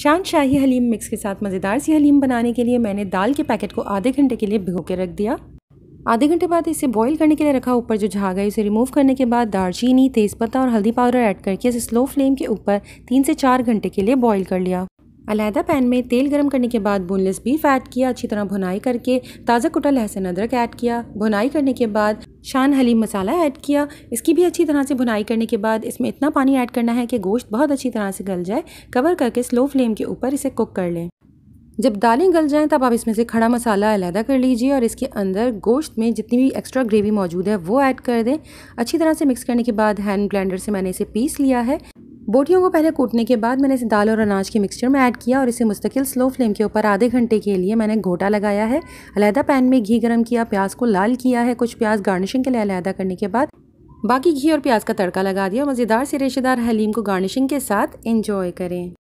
शान शाही हलीम मिक्स के साथ मज़ेदार सी हलीम बनाने के लिए मैंने दाल के पैकेट को आधे घंटे के लिए भिगो के रख दिया आधे घंटे बाद इसे बॉईल करने के लिए रखा ऊपर जो झाग है उसे रिमूव करने के बाद दालचीनी तेज़पत्ता और हल्दी पाउडर ऐड करके इसे स्लो फ्लेम के ऊपर तीन से चार घंटे के लिए बॉईल कर लिया अलहदा पैन में तेल गर्म करने के बाद बोनलेस बीफ ऐड किया अच्छी तरह भुनाई करके ताज़ा कुटा लहसुन अदरक ऐड किया भुनाई करने के बाद शान हलीम मसाला ऐड किया इसकी भी अच्छी तरह से भुनाई करने के बाद इसमें इतना पानी ऐड करना है कि गोश्त बहुत अच्छी तरह से गल जाए कवर करके स्लो फ्लेम के ऊपर इसे कुक कर लें जब दालें गल जाएं तब आप इसमें से खड़ा मसाला अलहदा कर लीजिए और इसके अंदर गोश्त में जितनी भी एक्स्ट्रा ग्रेवी मौजूद है वो ऐड कर दें अच्छी तरह से मिक्स करने के बाद हैंड ब्लेंडर से मैंने इसे पीस लिया है बोटियों को पहले कूटने के बाद मैंने इसे दाल और अनाज के मिक्सचर में ऐड किया और इसे मुस्तकिल स्लो फ्लेम के ऊपर आधे घंटे के लिए मैंने घोटा लगाया है अलहदा पैन में घी गर्म किया प्याज को लाल किया है कुछ प्याज गार्निशिंग के लिए अलहदा करने के बाद बाकी घी और प्याज का तड़का लगा दिया मज़ेदार से रेशेदार हलीम को गार्निशिंग के साथ इंजॉय करें